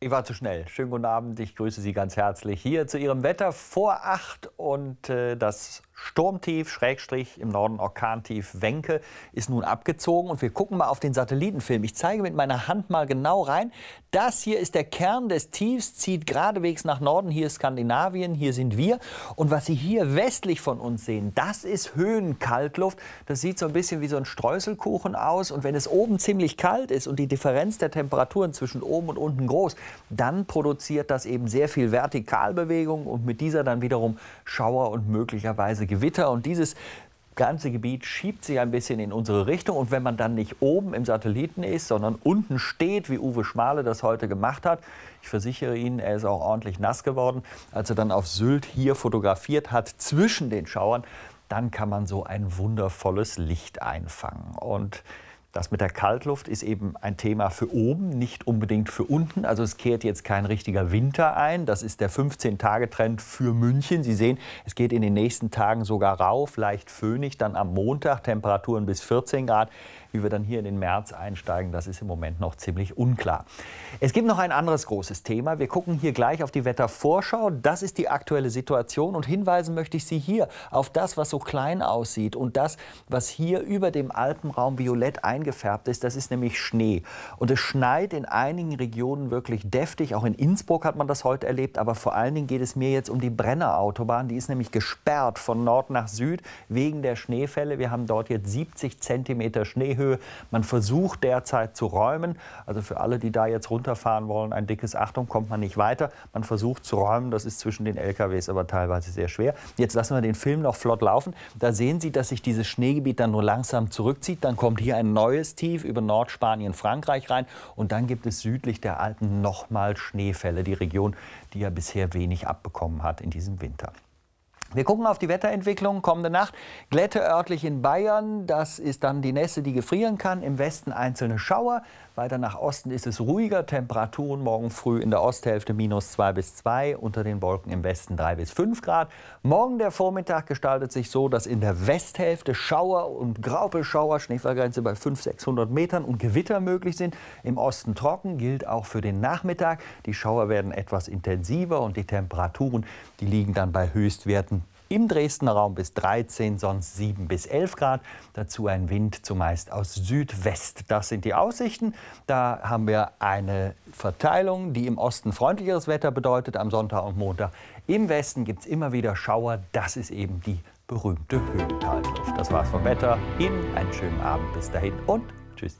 Ich war zu schnell. Schönen guten Abend. Ich grüße Sie ganz herzlich hier zu Ihrem Wetter vor acht und äh, das Sturmtief, Schrägstrich, im Norden Orkantief Wenke ist nun abgezogen und wir gucken mal auf den Satellitenfilm. Ich zeige mit meiner Hand mal genau rein. Das hier ist der Kern des Tiefs, zieht geradewegs nach Norden. Hier ist Skandinavien, hier sind wir. Und was Sie hier westlich von uns sehen, das ist Höhenkaltluft. Das sieht so ein bisschen wie so ein Streuselkuchen aus. Und wenn es oben ziemlich kalt ist und die Differenz der Temperaturen zwischen oben und unten groß, dann produziert das eben sehr viel Vertikalbewegung und mit dieser dann wiederum Schauer und möglicherweise Gewitter und dieses ganze Gebiet schiebt sich ein bisschen in unsere Richtung. Und wenn man dann nicht oben im Satelliten ist, sondern unten steht, wie Uwe Schmale das heute gemacht hat, ich versichere Ihnen, er ist auch ordentlich nass geworden, als er dann auf Sylt hier fotografiert hat, zwischen den Schauern, dann kann man so ein wundervolles Licht einfangen. Und das mit der Kaltluft ist eben ein Thema für oben, nicht unbedingt für unten. Also es kehrt jetzt kein richtiger Winter ein. Das ist der 15-Tage-Trend für München. Sie sehen, es geht in den nächsten Tagen sogar rauf, leicht föhnig. Dann am Montag Temperaturen bis 14 Grad. Wie wir dann hier in den März einsteigen, das ist im Moment noch ziemlich unklar. Es gibt noch ein anderes großes Thema. Wir gucken hier gleich auf die Wettervorschau. Das ist die aktuelle Situation und hinweisen möchte ich Sie hier auf das, was so klein aussieht und das, was hier über dem Alpenraum violett eingefärbt ist. Das ist nämlich Schnee. Und es schneit in einigen Regionen wirklich deftig. Auch in Innsbruck hat man das heute erlebt. Aber vor allen Dingen geht es mir jetzt um die Brennerautobahn. Die ist nämlich gesperrt von Nord nach Süd wegen der Schneefälle. Wir haben dort jetzt 70 Zentimeter Schnee Seehöhe. Man versucht derzeit zu räumen. Also für alle, die da jetzt runterfahren wollen, ein dickes Achtung, kommt man nicht weiter. Man versucht zu räumen. Das ist zwischen den LKWs aber teilweise sehr schwer. Jetzt lassen wir den Film noch flott laufen. Da sehen Sie, dass sich dieses Schneegebiet dann nur langsam zurückzieht. Dann kommt hier ein neues Tief über Nordspanien, Frankreich rein. Und dann gibt es südlich der Alpen nochmal Schneefälle. Die Region, die ja bisher wenig abbekommen hat in diesem Winter. Wir gucken auf die Wetterentwicklung kommende Nacht. Glätte örtlich in Bayern, das ist dann die Nässe, die gefrieren kann. Im Westen einzelne Schauer. Weiter nach Osten ist es ruhiger. Temperaturen morgen früh in der Osthälfte minus 2 bis 2, unter den Wolken im Westen 3 bis 5 Grad. Morgen der Vormittag gestaltet sich so, dass in der Westhälfte Schauer und Graupelschauer, Schneefallgrenze bei 500, 600 Metern und Gewitter möglich sind. Im Osten trocken, gilt auch für den Nachmittag. Die Schauer werden etwas intensiver und die Temperaturen, die liegen dann bei Höchstwerten im Dresdner Raum bis 13, sonst 7 bis 11 Grad. Dazu ein Wind zumeist aus Südwest. Das sind die Aussichten. Da haben wir eine Verteilung, die im Osten freundlicheres Wetter bedeutet am Sonntag und Montag. Im Westen gibt es immer wieder Schauer. Das ist eben die berühmte Höhentalluft. Das war's vom Wetter. Ihnen einen schönen Abend bis dahin und tschüss.